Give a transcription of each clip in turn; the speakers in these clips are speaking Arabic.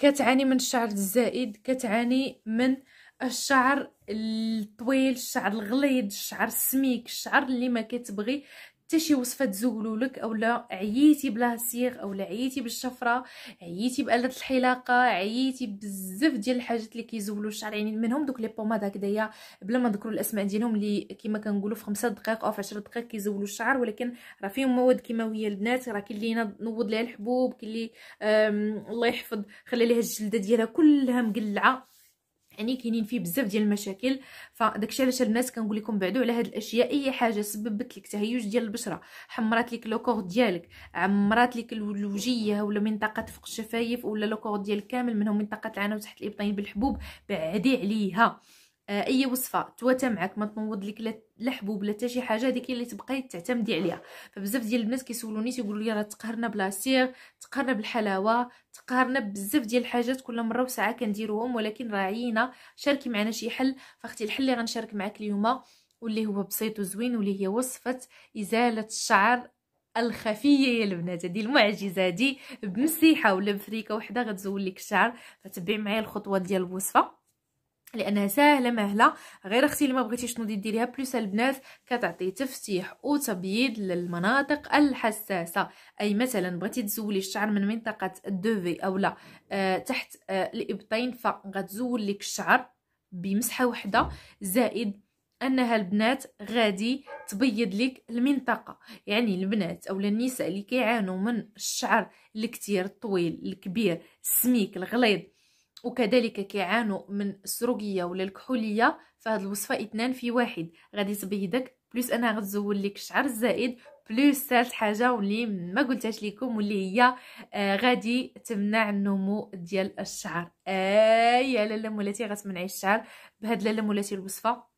كتعاني من الشعر الزائد كتعاني من الشعر الطويل الشعر الغليظ الشعر السميك الشعر اللي ما كتبغي حتى شي وصفه تزولوا لك اولا عييتي بلا سيغ اولا عييتي بالشفره عييتي باله الحلاقه عييتي بزاف ديال الحاجات اللي كيزولوا الشعر يعني منهم دوك لي بوماد هكذايا بلا ما نذكروا الاسماء ديالهم اللي كما كنقولوا في 5 دقائق او في 10 دقائق كيزولوا الشعر ولكن راه فيهم مواد كيماويه البنات راه كاين اللي نوض ليها الحبوب كاين اللي الله يحفظ خلى ليها الجلده ديالها كلها مقلعه يعني كاينين فيه بزاف ديال المشاكل فداكشي علاش الناس كنقول لكم بعدو على هاد الاشياء اي حاجه سببت لك تهيج ديال البشره حمرات لك لوكور ديالك عمرات لك الوجيه ولا منطقه فوق الشفايف ولا لوكور ديالك كامل منهم منطقه العانه وتحت الابطين بالحبوب بعدي عليها آه، اي وصفه تواتا معك ما تنوض لك لا حبوب لا حتى شي حاجه هذيك اللي تبقاي تعتمدي عليها فبزاف ديال الناس كيسولوني تيقولوا لي راه تقهرنا بلا سيغ تقهرنا بالحلاوه تقهرنا بزاف ديال الحاجات كل مره وساعه كنديروهم ولكن راه عينا شاركي معنا شي حل فاختي الحل اللي غنشارك معك اليوم واللي هو بسيط وزوين واللي هي وصفه ازاله الشعر الخفيه يا البنات هذه المعجزه هذه بمسيحه ولا بفريكه وحده غتزول لك الشعر فتبعي معايا الخطوات ديال الوصفه لانها ساهله مهله غير اختي اللي ما بغيتيش تنوضي ديريها بلوس البنات كتعطي تفتيح وتبييض للمناطق الحساسه اي مثلا بغيتي تزولي الشعر من منطقه الدوفي اولا آه تحت آه الابطين فغتزول لك الشعر بمسحه وحده زائد انها البنات غادي تبيض لك المنطقه يعني البنات اولا النساء اللي كيعانوا من الشعر الكتير الطويل الكبير السميك الغليظ وكذلك كيعانوا من السروقيه ولا الكحوليه فهاد الوصفه اثنان في واحد غادي تبيضك بلوس انا غتزول لك الشعر الزائد بلوس ثالث حاجه واللي ما قلتهاش لكم واللي هي آه غادي تمنع النمو ديال الشعر اي آه لاله مولاتي غتمنعي الشعر بهاد لاله مولاتي الوصفه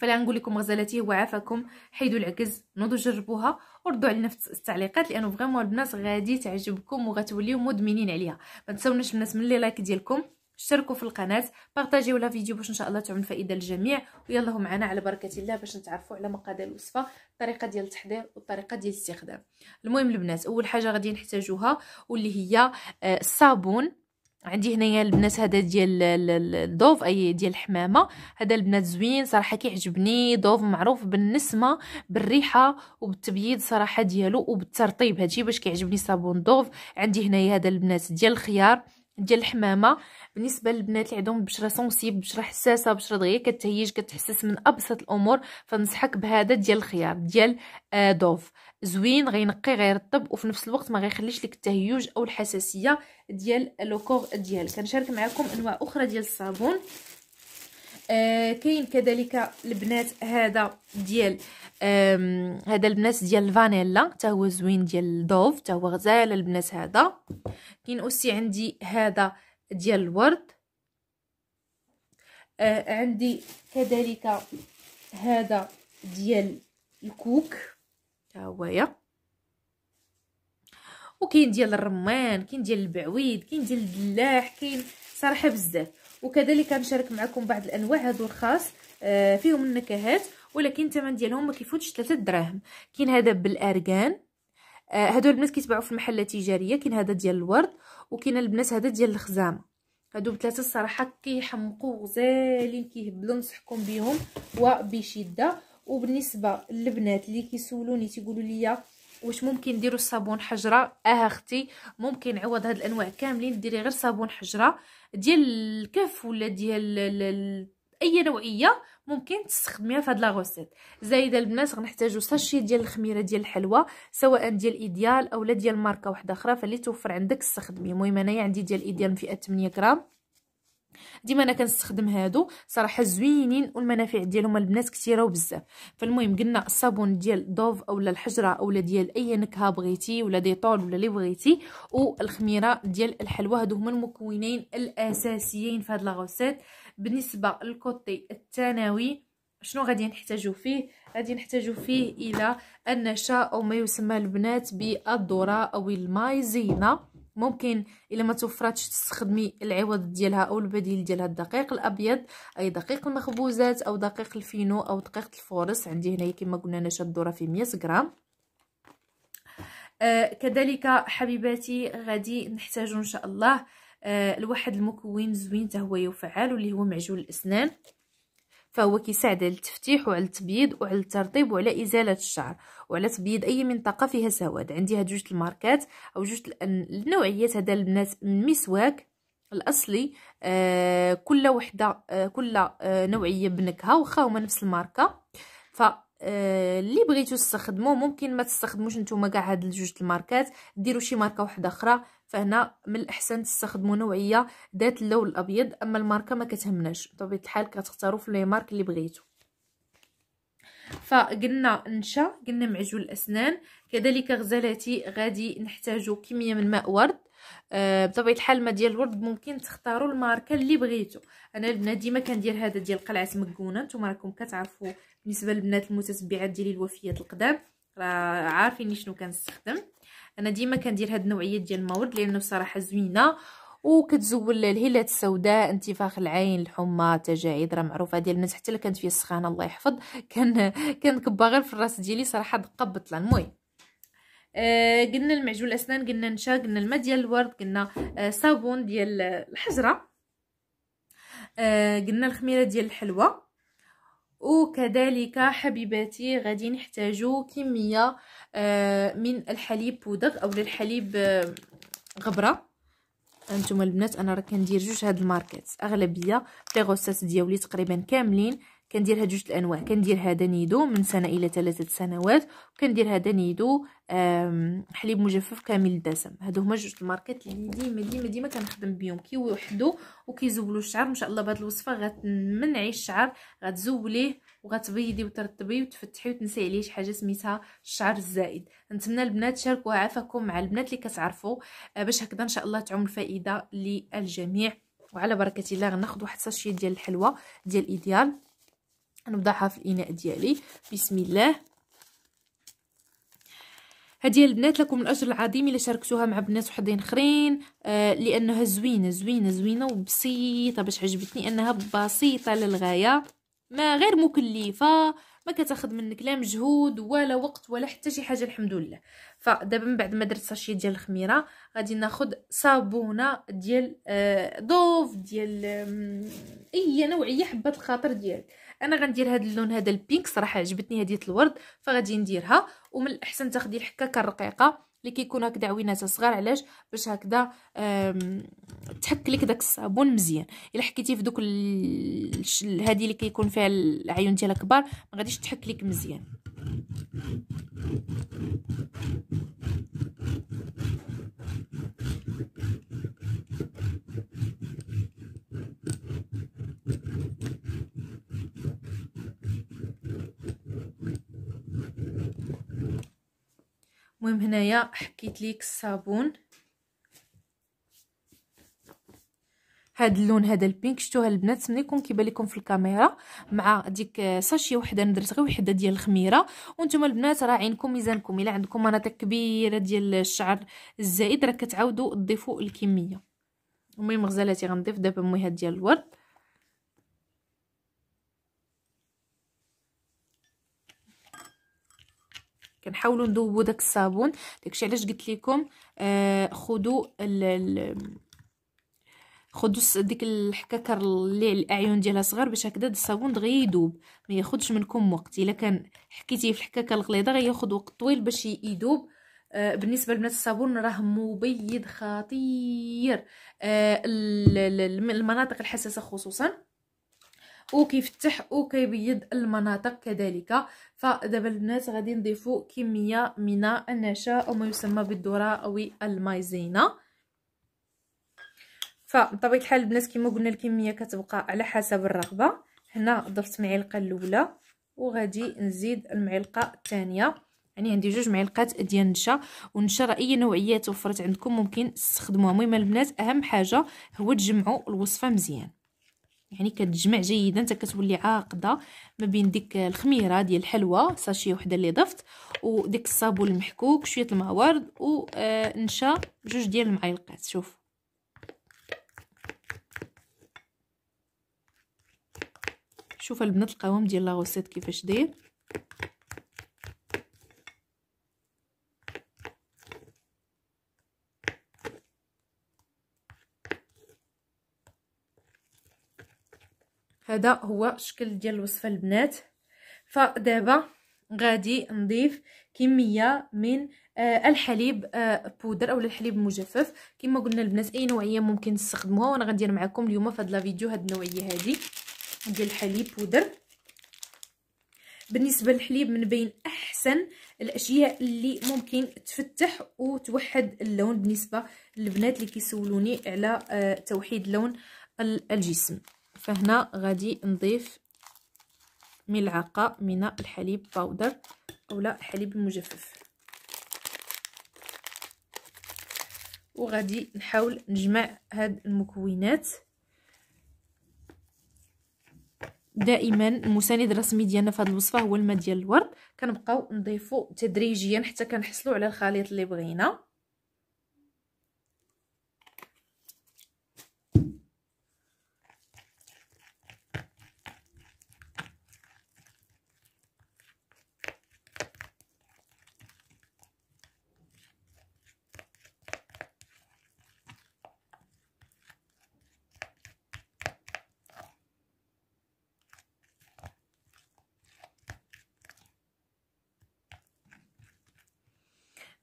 فلا نقول لكم غزلاتي هو عافاكم حيدوا العكز نوضوا جربوها وردوا علينا في التعليقات لانه فريمون البنات غادي تعجبكم وغتوليو مدمنين عليها ما تنساوناش الناس من لي لايك ديالكم اشتركوا في القناه بارطاجيو لا فيديو باش ان شاء الله تعم فائده للجميع ويلا معنا على بركه الله باش نتعرفوا على مقادير الوصفه الطريقه ديال التحضير والطريقه ديال الاستخدام المهم البنات اول حاجه غادي نحتاجوها واللي هي الصابون آه، عندي هنايا البنات هذا ديال الضوف اي ديال الحمامه هذا البنات زوين صراحه كيعجبني ضوف معروف بالنسمه بالريحه وبالتبييض صراحه ديالو وبالترطيب هادشي باش كيعجبني صابون ضوف عندي هنايا هذا البنات ديال الخيار ديال الحمامه بالنسبه للبنات اللي عندهم بشره سونسيب بشره حساسه بشره دغيا كتهيج كتحسس من ابسط الامور فنصحك بهذا ديال الخيار ديال آه دوف زوين غينقي غيرطب وفي نفس الوقت ما غيخليش لك التهيج او الحساسيه ديال لوكور ديالك كنشارك معكم انواع اخرى ديال الصابون آه كاين كذلك البنات هذا ديال هذا البنات ديال الفانيلا حتى هو زوين ديال دوف حتى هو غزال البنات هذا كاين اوسي عندي هذا ديال الورد آه عندي كذلك هذا ديال الكوك حتى هويا وكاين ديال الرمان كاين ديال البعويد كاين ديال الدلاح كاين صراحه بزاف وكذلك كنشارك معكم بعض الانواع هادو الخاص آه، فيهم النكهات ولكن الثمن ديالهم ما كيفوتش 3 دراهم كاين هذا بالارغان آه، هادو البنات كيتباعوا في المحلات التجاريه كاين هذا ديال الورد وكاين البنات هذا ديال الخزامه هادو بثلاثه الصراحه كيحمقوا غزالين كيهبلوا نصحكم بهم وبشده وبالنسبه للبنات اللي كيسولوني تيقولوا لي واش ممكن نديروا الصابون حجره اه اختي ممكن عوض هاد الانواع كاملين ديري غير صابون حجره ديال الكف ولا ديال اي نوعيه ممكن تستخدميها في هاد لا غوسيت زايده البنات غنحتاجو ساشي ديال الخميره ديال الحلوى سواء ديال ايديال اولا ديال ماركه واحده اخرى فاللي توفر عندك استخدمي المهم انايا عندي ديال ايديال فئه 8 غرام ديما انا كنستخدم هادو صراحه زوينين والمنافع ديالهم البنات كثيره وبزاف فالمهم قلنا الصابون ديال دوف اولا الحجره اولا ديال اي نكهه بغيتي ولا طول ولا اللي بغيتي والخميره ديال الحلوى هادو هما المكونين الاساسيين في هاد لاغوسيت بالنسبه للكوتي الثانوي شنو غادي نحتاجو فيه غادي نحتاجو فيه الى النشا او ما يسمى البنات بالذره او المايزينا ممكن الا ما توفراتش تستخدمي العوض ديالها او البديل ديالها الدقيق الابيض اي دقيق المخبوزات او دقيق الفينو او دقيق الفورس عندي هنايا كما قلنا انا شاد الذره في 100 غرام آه كذلك حبيباتي غادي نحتاجو ان شاء الله آه لواحد المكون زوين حتى هو وفعال واللي هو معجون الاسنان فهو كيساعد على التفتيح وعلى التبييض وعلى الترطيب وعلى ازاله الشعر وعلى تبييض اي منطقه فيها سواد عندي هاد جوج الماركات او جوج النوعيات هذا البنات المسواك الاصلي آه كل وحده آه كل آه نوعيه بنكهه واخا هما نفس الماركه ف آه، اللي بغيتو تستخدموه ممكن ما تستخدموش نتوما كاع هاد الجوج الماركات ديروا شي ماركه واحده اخرى فهنا من الاحسن تستخدموا نوعيه ذات اللون الابيض اما الماركه ما كتهمناش بطبيعه الحال كتختاروا في لي مارك اللي بغيتو فقلنا نشا قلنا معجون الاسنان كذلك غزالاتي غادي نحتاجو كميه من ماء ورد أه بطبيعه الحال الماء ديال الورد ممكن تختاروا الماركه اللي بغيتو انا البنات ديما كندير هذا ديال قلعه مكونه نتوما راكم كتعرفوا بالنسبه للبنات المتتبعات ديالي الوفيات القدام راه عارفين شنو كنستخدم انا ديما كندير هاد النوعيه ديال المورد لانه بصراحه زوينه وكتزول الهلات السوداء انتفاخ العين الحمى تجاعيد راه معروفه ديال الناس حتى كانت فيه السخانه الله يحفظ كان كنكبها غير في الراس ديالي صراحه دقه بطله المهم آه قلنا المعجون الاسنان قلنا نشا قلنا الماء ديال الورد قلنا آه صابون ديال الحجره آه قلنا الخميره ديال الحلوى وكذلك حبيباتي غادي نحتاجو كميه آه، من الحليب بودر او الحليب آه، غبره انتم البنات انا راه كندير جوج هاد الماركات اغلبيه لي غوسات ديالي تقريبا كاملين كندير هاد جوج الانواع كندير هذا نيدو من سنه الى ثلاثه سنوات وكندير هذا نيدو حليب مجفف كامل الدسم هادو هما جوج الماركات اللي ديما ديما ديما كنخدم بهم كيوحدوا وكيزولوا الشعر ان شاء الله بهاد الوصفه غتمنعي الشعر غتزوليه وغتبيضي وترطبي وتفتحي وتنسي عليه شي حاجه سميتها الشعر الزائد نتمنى البنات شاركوها عافاكم مع البنات اللي كتعرفوا آه، باش هكذا ان شاء الله تعم الفائده للجميع وعلى بركه الله غناخذ واحد الساشيه ديال الحلوى ديال ايديال غنوضعها في الاناء ديالي بسم الله هذه البنات لكم الاجر العظيم الا شاركتوها مع بنات وحدين اخرين آه لانها زوينه زوينه زوينه وبسيطه باش عجبتني انها بسيطه للغايه ما غير مكلفه ما كتاخذ منك لا مجهود ولا وقت ولا حتى شي حاجه الحمد لله فدابا من بعد ما درت ساشيه ديال الخميره غادي ناخذ صابونه ديال دوف آه، ديال اي نوعيه حبه الخاطر ديالك انا غندير هذا اللون هذا البينك صراحه عجبتني هذه الورد فغادي نديرها ومن الاحسن تاخدي الحكاكه الرقيقه اللي كيكون هكذا عويناتها صغار علاش باش هكذا تحك لك داك الصابون مزيان الا حكيتي في دوك هذه اللي كيكون فيها العيون ديالها كبار ما غاديش تحك لك مزيان المهم هنايا حكيت ليك الصابون هاد اللون هذا البينك شفتوها البنات ملي يكون كيبان لكم في الكاميرا مع ديك ساشي وحده درت غير وحده ديال الخميره وانتم البنات راه عينكم ميزانكم الا عندكم مناطق كبيره ديال الشعر الزائد راه كتعاودوا تضيفوا الكميه المهم غزالاتي غنضيف دابا موي هاد ديال الورد كنحاولوا نذوبوا داك الصابون داكشي علاش قلت لكم آه خذوا خدوا ديك الحكاكر اللي الاعيون ديالها صغار باش هكذا الصابون دغيا يذوب ما ياخذش منكم وقت الا كان حكيتيه في الحكاكه الغليظه غياخذ وقت طويل باش يذوب آه بالنسبه لبنات الصابون راه مبيض خطير آه المناطق الحساسه خصوصا وكيفتح وكيبيض المناطق كذلك فدابا البنات غادي نضيفوا كميه من النشا او ما يسمى بالذره او المايزينا فبطبيعه الحال البنات كما قلنا الكميه كتبقى على حسب الرغبه هنا ضفت معلقه الاولى وغادي نزيد المعلقه الثانيه يعني عندي جوج معلقات ديال النشا والنشا راه اي نوعيه توفرت عندكم ممكن تستخدموها المهم البنات اهم حاجه هو تجمعوا الوصفه مزيان يعني كتجمع جيدا حتى كتولي عاقده ما بين ديك الخميره ديال الحلوى ساشي وحده اللي ضفت وديك الصابون المحكوك شويه الماء ورد ونشا آه، جوج ديال المعلقات شوف شوف البنات القوام ديال لاغوسيت كيفاش داير هذا هو الشكل ديال الوصفه البنات فدابا غادي نضيف كميه من آه الحليب آه بودر اولا الحليب المجفف كما قلنا البنات اي نوعيه ممكن تستخدموها وانا غندير معكم اليوم في هذا لا فيديو النوعيه هذه ديال الحليب بودر بالنسبه للحليب من بين احسن الاشياء اللي ممكن تفتح وتوحد اللون بالنسبه للبنات اللي كيسولوني على آه توحيد لون الجسم فهنا غادي نضيف ملعقة من الحليب باودر أولا الحليب المجفف وغادي نحاول نجمع هاد المكونات دائما المساند الرسمي ديالنا في هذه الوصفه هو الماء ديال الورد كنبقاو نضيفو تدريجيا حتى كنحصلو على الخليط اللي بغينا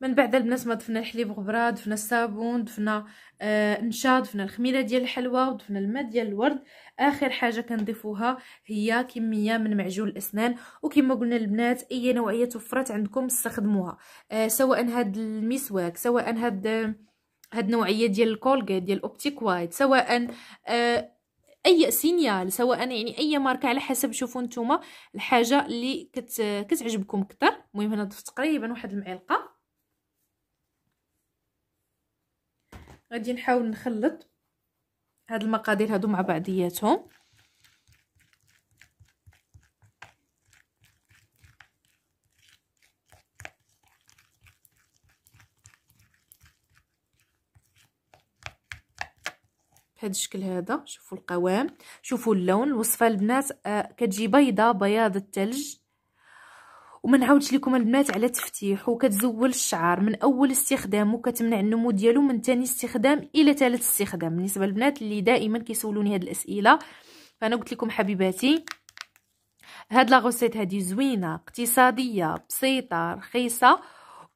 من بعد البنات ما ضفنا الحليب غبره دفنا الصابون دفنا آه دفنا الخميره ديال الحلوى ودفنا الماء ديال الورد اخر حاجه كنضيفوها هي كميه من معجون الاسنان وكما قلنا البنات اي نوعيه توفرت عندكم استخدموها آه سواء هاد المسواك سواء هاد هاد نوعيه ديال الكولغيت ديال اوبتيك وايت سواء آه اي سينيال سواء يعني اي ماركه على حسب شوفوا نتوما الحاجه اللي كت... كتعجبكم اكثر المهم هنا ضفت تقريبا واحد المعلقه غادي نحاول نخلط هاد المقادير هادو مع بعضياتهم بهاد الشكل هذا شوفوا القوام شوفوا اللون الوصفه البنات آه، كتجي بيضه بياض الثلج وما نعاودش لكم البنات على تفتيح وكتزول الشعر من اول استخدام وكتمنع النمو ديالو من ثاني استخدام الى ثالث استخدام بالنسبه للبنات اللي دائما كيسولوني هذه الاسئله فانا قلت لكم حبيباتي هاد لا هادي زوينه اقتصاديه بسيطه رخيصه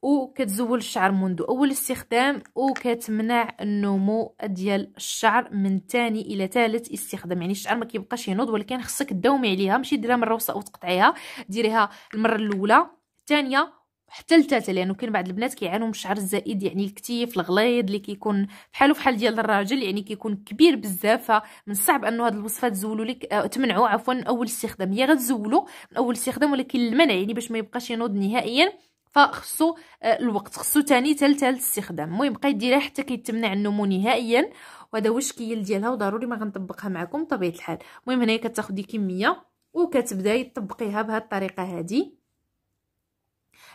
وكتزول الشعر منذ اول استخدام وكتمنع النمو ديال الشعر من ثاني الى ثالث استخدام يعني الشعر ما كيبقاش ينوض ولكن خصك داومي عليها ماشي ديريها مره وسط وتقطعيها ديريها المره الاولى الثانيه حتى لثالثه لانه كاين بعض البنات كيعانوا من الشعر الزائد يعني الكتيف الغليظ اللي كيكون بحالو بحال ديال الراجل يعني كيكون كبير بزاف فمن الصعب انه هاد الوصفه تزولوا لك آه تمنعوا عفوا من اول استخدام هي غتزولوا من اول استخدام ولكن المنع يعني باش ما يبقاش ينوض نهائيا فخصو آه، الوقت خصو تاني تال تال استخدام المهم بقاي ديريها حتى كيتمنع النمو نهائيا وهذا هو الشكل ديالها وضروري ما غنطبقها معكم بطبيعه الحال المهم هنايا كتاخدي كميه وكتبداي تطبقيها بهذه الطريقه هذه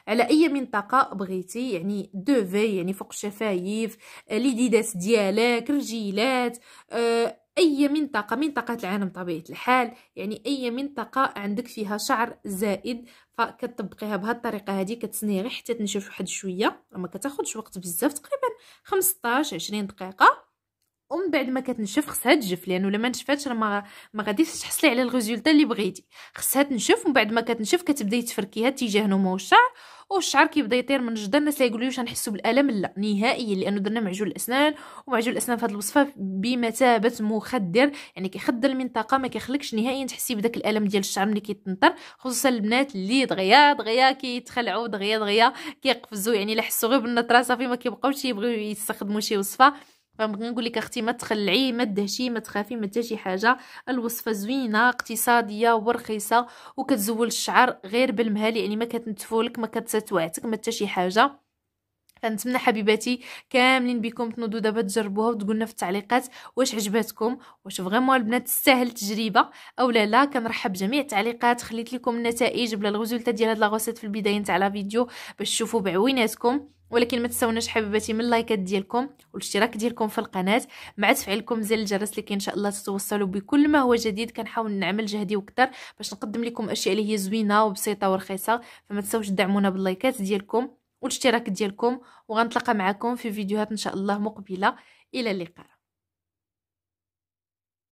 على اي منطقه بغيتي يعني دوفي يعني فوق الشفايف آه، ليديدات ديالك رجيلات أه اي منطقه منطقه العالم طبيعه الحال يعني اي منطقه عندك فيها شعر زائد فكتطبقيها بهاد الطريقه هذه كتسني غير حتى تنشف واحد شويه ما كتاخذش وقت بزاف تقريبا 15 20 دقيقه ام بعد ما كتنشف خصها تجف لانه لما نشفاتش راه ما ما غاديش تحصلي على الريزولتا اللي بغيتي خصها تنشف ومن بعد ما كتنشف كتبداي تفركيها اتجاه نمو الشعر والشعر كيبدا يطير من الجدر الناس يقولوا لي واش غنحسوا بالالم لا نهائيا لانه درنا معجون الاسنان ومعجون الاسنان في هذه الوصفه بمثابه مخدر يعني كيخدر المنطقه ما كيخليكش نهائيا تحسي بداك الالم ديال الشعر ملي كيتنطر خصوصا البنات اللي دغيا دغيا كيتخلعوا دغيا دغيا كيقفزوا يعني الا غير بالنطره صافي ما كيبقاوش يبغيو يستخدموا شي وصفه فبغي نقول لك اختي ما تخلعي ما تدهشي ما تخافي ما حتى شي حاجه الوصفه زوينه اقتصاديه ورخيصه وكتزول الشعر غير بالمهال يعني ما كتنتفولك ما كتتوعتك ما حتى شي حاجه فنتمنى حبيباتي كاملين بكم تنوضوا دابا تجربوها وتقولنا في التعليقات واش عجباتكم واش فريمون البنات تستاهل التجربه اولا لا كنرحب جميع التعليقات خليت لكم النتائج بلا الريزولتا ديال هاد لا في البدايه نتاع لا فيديو باش تشوفوا بعويناتكم ولكن ما تنساوناش حبيباتي من اللايكات ديالكم والاشتراك ديالكم في القناه مع تفعيلكم زر الجرس اللي ان شاء الله تتوصلوا بكل ما هو جديد كنحاول نعمل جهدي وكثر باش نقدم لكم اشياء اللي هي زوينه وبسيطه ورخيصه فما تنساوش تدعمونا باللايكات ديالكم والاشتراك ديالكم وغنتلاقى معكم في فيديوهات ان شاء الله مقبله الى اللقاء